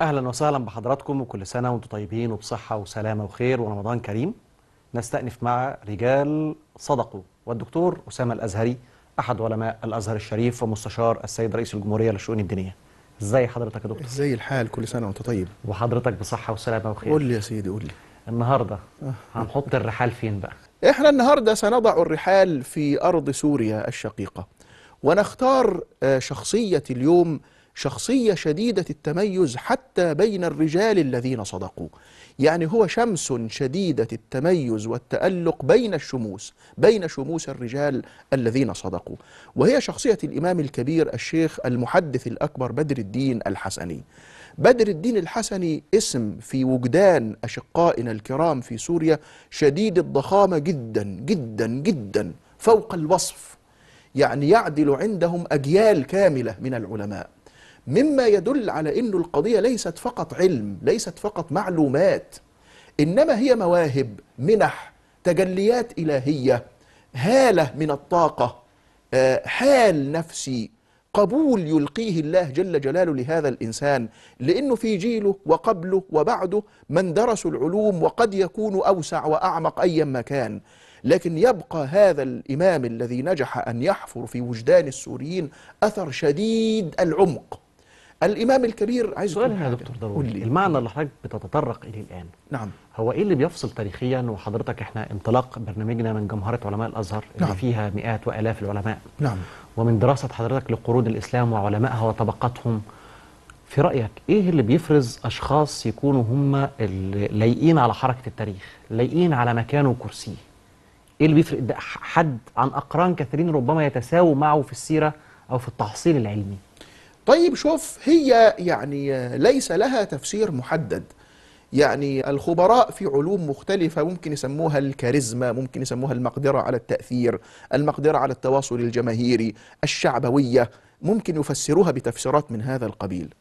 اهلا وسهلا بحضراتكم وكل سنه وانتم طيبين وبصحه وسلامه وخير ورمضان كريم نستأنف مع رجال صدقوا والدكتور أسامة الأزهري أحد علماء الأزهر الشريف ومستشار السيد رئيس الجمهورية للشؤون الدينية ازاي حضرتك يا دكتور ازاي الحال كل سنه وانت طيب وحضرتك بصحه وسلامه وخير قول لي يا سيدي قول لي النهارده أه. هنحط الرحال فين بقى احنا النهارده سنضع الرحال في ارض سوريا الشقيقه ونختار آه، شخصيه اليوم شخصية شديدة التميز حتى بين الرجال الذين صدقوا يعني هو شمس شديدة التميز والتألق بين الشموس بين شموس الرجال الذين صدقوا وهي شخصية الإمام الكبير الشيخ المحدث الأكبر بدر الدين الحسني بدر الدين الحسني اسم في وجدان أشقائنا الكرام في سوريا شديد الضخامة جدا جدا جدا فوق الوصف يعني يعدل عندهم أجيال كاملة من العلماء مما يدل على أن القضية ليست فقط علم ليست فقط معلومات إنما هي مواهب منح تجليات إلهية هالة من الطاقة آه، حال نفسي قبول يلقيه الله جل جلاله لهذا الإنسان لأنه في جيله وقبله وبعده من درسوا العلوم وقد يكون أوسع وأعمق أيا ما كان لكن يبقى هذا الإمام الذي نجح أن يحفر في وجدان السوريين أثر شديد العمق الإمام الكبير عايز سؤال هنا يا دكتور ضروري المعنى اللي حضرتك بتتطرق إليه الآن نعم هو إيه اللي بيفصل تاريخيا وحضرتك إحنا انطلاق برنامجنا من جمهورة علماء الأزهر نعم. اللي فيها مئات وآلاف العلماء نعم ومن دراسة حضرتك لقرون الإسلام وعلمائها وطبقاتهم في رأيك إيه اللي بيفرز أشخاص يكونوا هم لايقين على حركة التاريخ لايقين على مكانه وكرسيه إيه اللي بيفرق حد عن أقران كثيرين ربما يتساووا معه في السيرة أو في التحصيل العلمي طيب شوف هي يعني ليس لها تفسير محدد يعني الخبراء في علوم مختلفة ممكن يسموها الكاريزما ممكن يسموها المقدرة على التأثير المقدرة على التواصل الجماهيري الشعبوية ممكن يفسروها بتفسيرات من هذا القبيل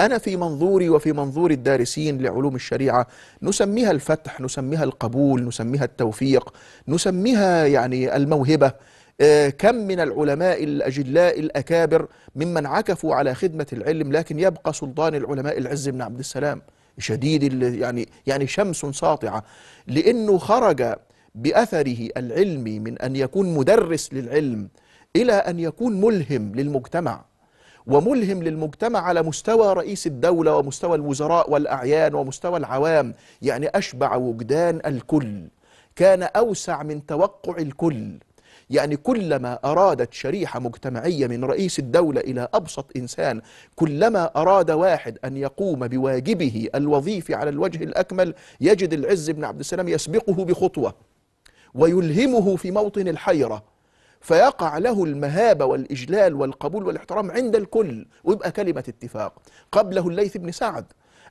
أنا في منظوري وفي منظور الدارسين لعلوم الشريعة نسميها الفتح نسميها القبول نسميها التوفيق نسميها يعني الموهبة آه، كم من العلماء الأجلاء الأكابر ممن عكفوا على خدمة العلم لكن يبقى سلطان العلماء العز بن عبد السلام شديد يعني يعني شمس ساطعة لأنه خرج بأثره العلمي من أن يكون مدرس للعلم إلى أن يكون ملهم للمجتمع وملهم للمجتمع على مستوى رئيس الدولة ومستوى الوزراء والأعيان ومستوى العوام يعني أشبع وجدان الكل كان أوسع من توقع الكل يعني كلما أرادت شريحة مجتمعية من رئيس الدولة إلى أبسط إنسان كلما أراد واحد أن يقوم بواجبه الوظيفي على الوجه الأكمل يجد العز بن عبد السلام يسبقه بخطوة ويلهمه في موطن الحيرة فيقع له المهابة والإجلال والقبول والاحترام عند الكل ويبقى كلمة اتفاق قبله الليث بن سعد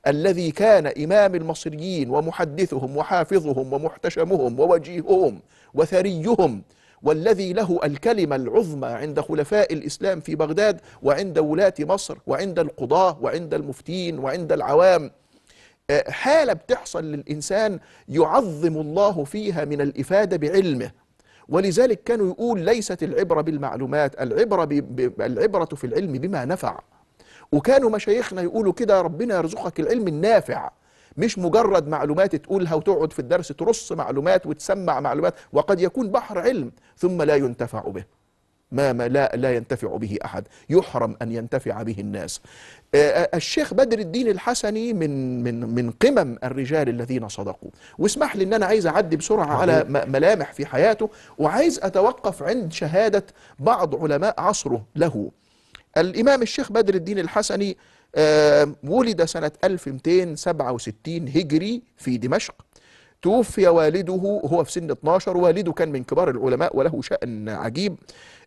الذي كان إمام المصريين ومحدثهم وحافظهم ومحتشمهم ووجيههم وثريهم والذي له الكلمة العظمى عند خلفاء الإسلام في بغداد وعند ولاة مصر وعند القضاة وعند المفتين وعند العوام آه، حالة بتحصل للإنسان يعظم الله فيها من الإفادة بعلمه ولذلك كانوا يقول ليست العبرة بالمعلومات العبرة, العبرة في العلم بما نفع وكانوا مشايخنا يقولوا كده ربنا يرزقك العلم النافع مش مجرد معلومات تقولها وتقعد في الدرس ترص معلومات وتسمع معلومات وقد يكون بحر علم ثم لا ينتفع به ما, ما لا, لا ينتفع به أحد يحرم أن ينتفع به الناس آه، آه، الشيخ بدر الدين الحسني من, من, من قمم الرجال الذين صدقوا واسمح لي أن أنا عايز أعدي بسرعة على ملامح في حياته وعايز أتوقف عند شهادة بعض علماء عصره له الإمام الشيخ بدر الدين الحسني ولد سنة 1267 هجري في دمشق توفي والده هو في سن 12 والده كان من كبار العلماء وله شأن عجيب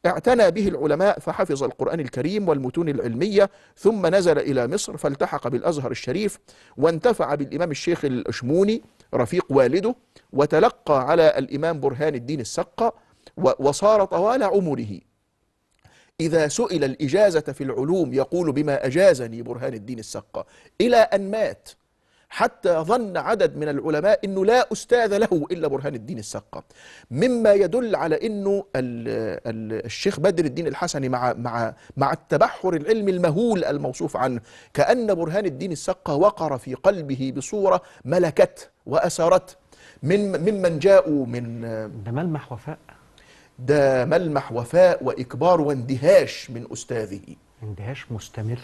اعتنى به العلماء فحفظ القرآن الكريم والمتون العلمية ثم نزل إلى مصر فالتحق بالأزهر الشريف وانتفع بالإمام الشيخ الأشموني رفيق والده وتلقى على الإمام برهان الدين السقة وصار طوال عمره إذا سئل الإجازة في العلوم يقول بما أجازني برهان الدين السقا إلى أن مات حتى ظن عدد من العلماء أنه لا أستاذ له إلا برهان الدين السقا مما يدل على أنه الشيخ بدر الدين الحسني مع, مع, مع التبحر العلمي المهول الموصوف عنه كأن برهان الدين السقا وقر في قلبه بصورة ملكته وأسرته من ممن جاءوا من ده ملمح وفاء ده ملمح وفاء وإكبار واندهاش من أستاذه اندهاش مستمر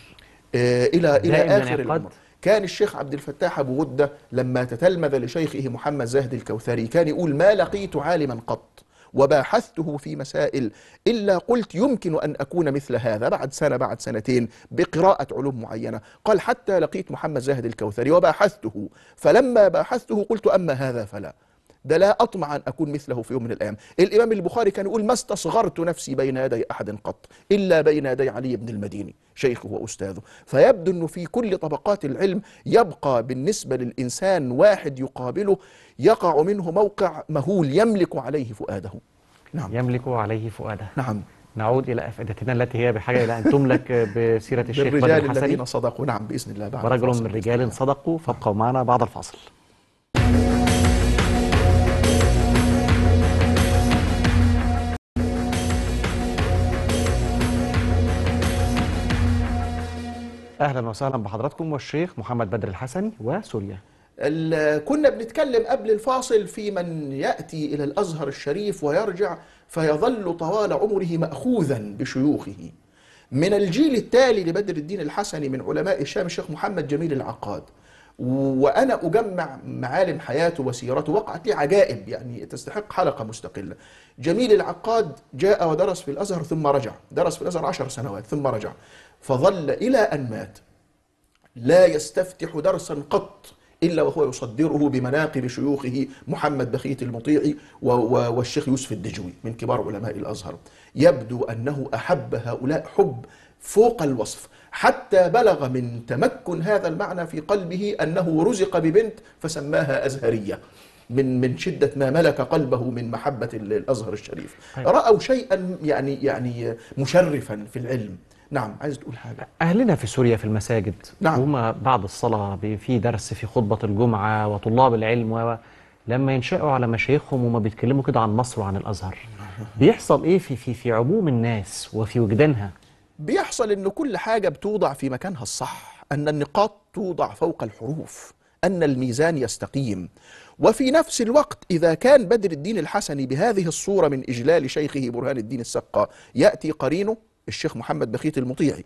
آه إلى إلى آخر الأمر كان الشيخ عبد الفتاح أبو غدة لما تتلمذ لشيخه محمد زاهد الكوثري كان يقول ما لقيت عالما قط وباحثته في مسائل إلا قلت يمكن أن أكون مثل هذا بعد سنة بعد سنتين بقراءة علوم معينة قال حتى لقيت محمد زاهد الكوثري وباحثته فلما باحثته قلت أما هذا فلا ده لا أطمع أن أكون مثله في يوم من الأيام الإمام البخاري كان يقول ما استصغرت نفسي بين يدي أحد قط إلا بين يدي علي بن المديني شيخه وأستاذه فيبدو أنه في كل طبقات العلم يبقى بالنسبة للإنسان واحد يقابله يقع منه موقع مهول يملك عليه فؤاده نعم يملك عليه فؤاده نعم نعود الى افئدتنا التي هي بحاجه الى ان تملك بسيره الشيخ بدر الحسني الذين صدقوا نعم باذن الله بعد ورجل من رجال صدقوا فابقوا معنا بعد الفاصل اهلا وسهلا بحضراتكم والشيخ محمد بدر الحسني وسوريا كنا بنتكلم قبل الفاصل في من يأتي إلى الأزهر الشريف ويرجع فيظل طوال عمره مأخوذا بشيوخه من الجيل التالي لبدر الدين الحسني من علماء الشام الشيخ محمد جميل العقاد وأنا أجمع معالم حياته وسيرته وقعت لي عجائب يعني تستحق حلقة مستقلة جميل العقاد جاء ودرس في الأزهر ثم رجع درس في الأزهر عشر سنوات ثم رجع فظل إلى أن مات لا يستفتح درسا قط إلا وهو يصدره بمناقب شيوخه محمد بخيت المطيع والشيخ يوسف الدجوي من كبار علماء الأزهر يبدو أنه أحب هؤلاء حب فوق الوصف حتى بلغ من تمكن هذا المعنى في قلبه أنه رزق ببنت فسماها أزهرية من من شدة ما ملك قلبه من محبة الأزهر الشريف طيب. رأوا شيئا يعني يعني مشرفا في العلم نعم عايز تقول حاجة أهلنا في سوريا في المساجد نعم هم بعد الصلاة في درس في خطبة الجمعة وطلاب العلم و لما ينشأوا على مشايخهم وما بيتكلموا كده عن مصر وعن الأزهر بيحصل إيه في, في, في عموم الناس وفي وجدانها؟ بيحصل إن كل حاجة بتوضع في مكانها الصح أن النقاط توضع فوق الحروف أن الميزان يستقيم وفي نفس الوقت إذا كان بدر الدين الحسني بهذه الصورة من إجلال شيخه برهان الدين السقا يأتي قرينه الشيخ محمد بخيت المطيعي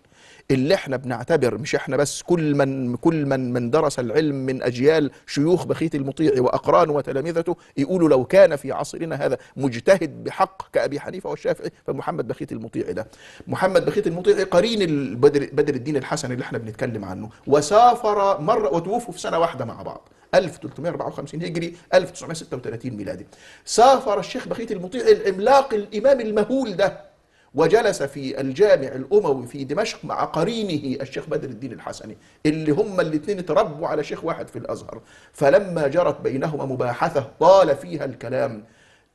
اللي احنا بنعتبر مش احنا بس كل من كل من من درس العلم من اجيال شيوخ بخيت المطيعي واقرانه وتلامذته يقولوا لو كان في عصرنا هذا مجتهد بحق كابي حنيفه والشافعي فمحمد بخيت المطيعي ده محمد بخيت المطيعي قرين بدر, بدر الدين الحسن اللي احنا بنتكلم عنه وسافر مره وتوفوا في سنه واحده مع بعض 1354 هجري 1936 ميلادي سافر الشيخ بخيت المطيعي العملاق الامام المهول ده وجلس في الجامع الأموي في دمشق مع قرينه الشيخ بدر الدين الحسني اللي هم الاثنين تربوا على شيخ واحد في الأزهر فلما جرت بينهما مباحثة طال فيها الكلام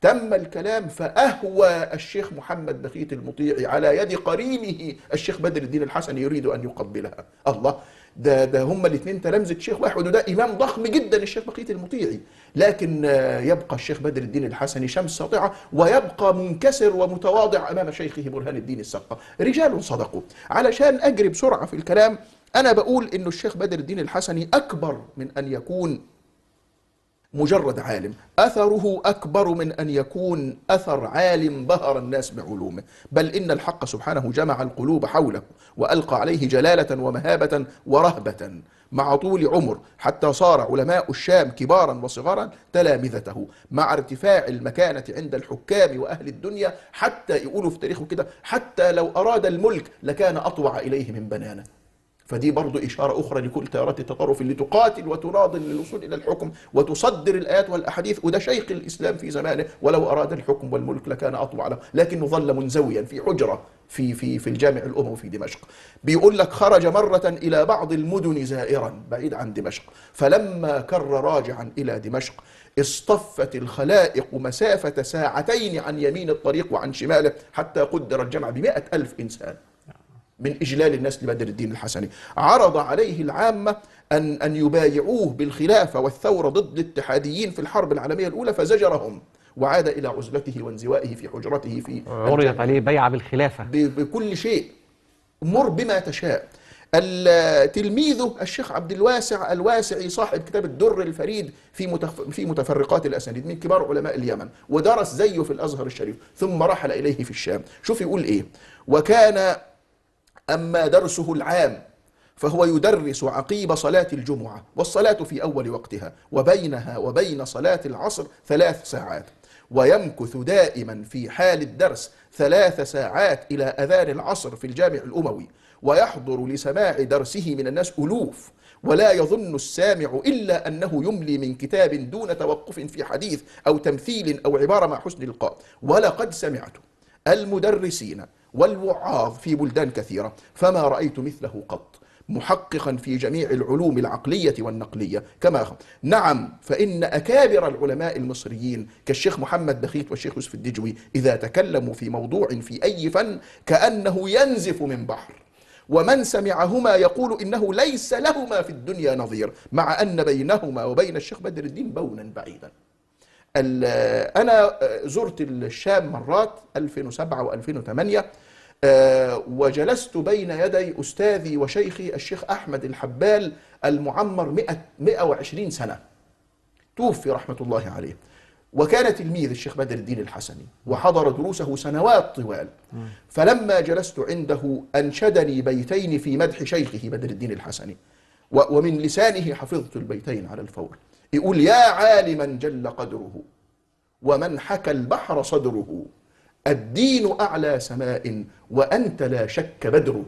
تم الكلام فأهوى الشيخ محمد بخيت المطيع على يد قرينه الشيخ بدر الدين الحسني يريد أن يقبلها الله ده ده هما الاثنين تلامذه شيخ واحد وده امام ضخم جدا الشيخ بقيه المطيعي لكن آه، يبقى الشيخ بدر الدين الحسني شمس ساطعه ويبقى منكسر ومتواضع امام شيخه برهان الدين السقا رجال صدقوا علشان اجري بسرعه في الكلام انا بقول انه الشيخ بدر الدين الحسني اكبر من ان يكون مجرد عالم أثره أكبر من أن يكون أثر عالم بهر الناس بعلومه بل إن الحق سبحانه جمع القلوب حوله وألقى عليه جلالة ومهابة ورهبة مع طول عمر حتى صار علماء الشام كبارا وصغارا تلامذته مع ارتفاع المكانة عند الحكام وأهل الدنيا حتى يقولوا في تاريخه كده حتى لو أراد الملك لكان أطوع إليه من بنانه فدي برضو إشارة أخرى لكل تيارات التطرف اللي تقاتل وتناضل للوصول إلى الحكم وتصدر الآيات والأحاديث وده شيخ الإسلام في زمانه ولو أراد الحكم والملك لكان أطوع له لكنه ظل منزويا في حجرة في في في الجامع الأموي في دمشق بيقول لك خرج مرة إلى بعض المدن زائرا بعيد عن دمشق فلما كر راجعا إلى دمشق اصطفت الخلائق مسافة ساعتين عن يمين الطريق وعن شماله حتى قدر الجمع بمائة ألف إنسان من إجلال الناس لبدر الدين الحسني عرض عليه العامة أن, أن يبايعوه بالخلافة والثورة ضد الاتحاديين في الحرب العالمية الأولى فزجرهم وعاد إلى عزلته وانزوائه في حجرته في آه، عرضت عليه بيعة بالخلافة بكل شيء مر بما تشاء تلميذه الشيخ عبد الواسع الواسعي صاحب كتاب الدر الفريد في في متفرقات الاسانيد من كبار علماء اليمن ودرس زيه في الازهر الشريف ثم رحل اليه في الشام شوف يقول ايه وكان أما درسه العام فهو يدرس عقيب صلاة الجمعة والصلاة في أول وقتها وبينها وبين صلاة العصر ثلاث ساعات ويمكث دائما في حال الدرس ثلاث ساعات إلى أذان العصر في الجامع الأموي ويحضر لسماع درسه من الناس ألوف ولا يظن السامع إلا أنه يملي من كتاب دون توقف في حديث أو تمثيل أو عبارة مع حسن القاء ولقد سمعته المدرسين والوعاظ في بلدان كثيرة فما رأيت مثله قط محققا في جميع العلوم العقلية والنقلية كما نعم فإن أكابر العلماء المصريين كالشيخ محمد بخيت والشيخ يوسف الدجوي إذا تكلموا في موضوع في أي فن كأنه ينزف من بحر ومن سمعهما يقول إنه ليس لهما في الدنيا نظير مع أن بينهما وبين الشيخ بدر الدين بونا بعيدا أنا آه، زرت الشام مرات 2007 و2008 آه، وجلست بين يدي أستاذي وشيخي الشيخ أحمد الحبال المعمر 100 120 سنة توفي رحمة الله عليه وكان تلميذ الشيخ بدر الدين الحسني وحضر دروسه سنوات طوال فلما جلست عنده أنشدني بيتين في مدح شيخه بدر الدين الحسني ومن لسانه حفظت البيتين على الفور يقول يا عالما جل قدره ومن حكى البحر صدره الدين أعلى سماء وأنت لا شك بدره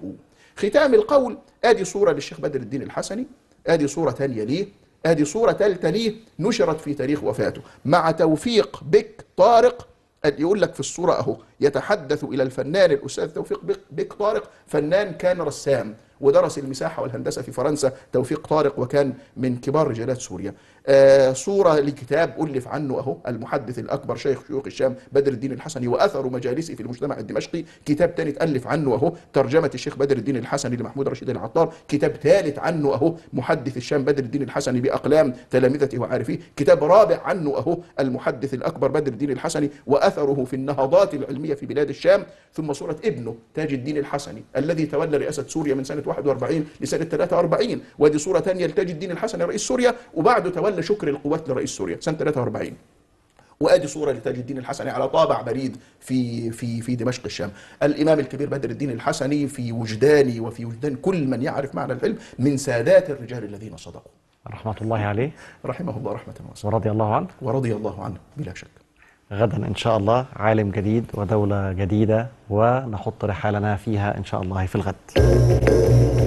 ختام القول آدي صورة للشيخ بدر الدين الحسني آدي صورة تانية ليه آدي صورة تالتة ليه نشرت في تاريخ وفاته مع توفيق بك طارق يقول لك في الصورة أهو يتحدث إلى الفنان الأستاذ توفيق بك, بك طارق فنان كان رسام ودرس المساحة والهندسة في فرنسا توفيق طارق وكان من كبار رجالات سوريا آه، صورة لكتاب ألف عنه أهو المحدث الأكبر شيخ شيوخ الشام بدر الدين الحسني وأثر مجالسه في المجتمع الدمشقي كتاب تاني تألف عنه أهو ترجمة الشيخ بدر الدين الحسني لمحمود رشيد العطار كتاب ثالث عنه أهو محدث الشام بدر الدين الحسني بأقلام تلامذته وعارفيه كتاب رابع عنه أهو المحدث الأكبر بدر الدين الحسني وأثره في النهضات العلمية في بلاد الشام ثم صورة ابنه تاج الدين الحسني الذي تولى رئاسة سوريا من سنة 41 لسنة 43 وادي صورة ثانية لتاج الدين الحسن رئيس سوريا وبعده تولى شكر القوات لرئيس سوريا سنة 43 وادي صوره لتاج الدين الحسني على طابع بريد في في في دمشق الشام. الامام الكبير بدر الدين الحسني في وجداني وفي وجدان كل من يعرف معنى العلم من سادات الرجال الذين صدقوا. رحمه الله عليه. رحمه الله رحمه واسعه. ورضي الله عنه. ورضي الله عنه بلا شك. غدا إن شاء الله عالم جديد ودولة جديدة ونحط رحالنا فيها إن شاء الله في الغد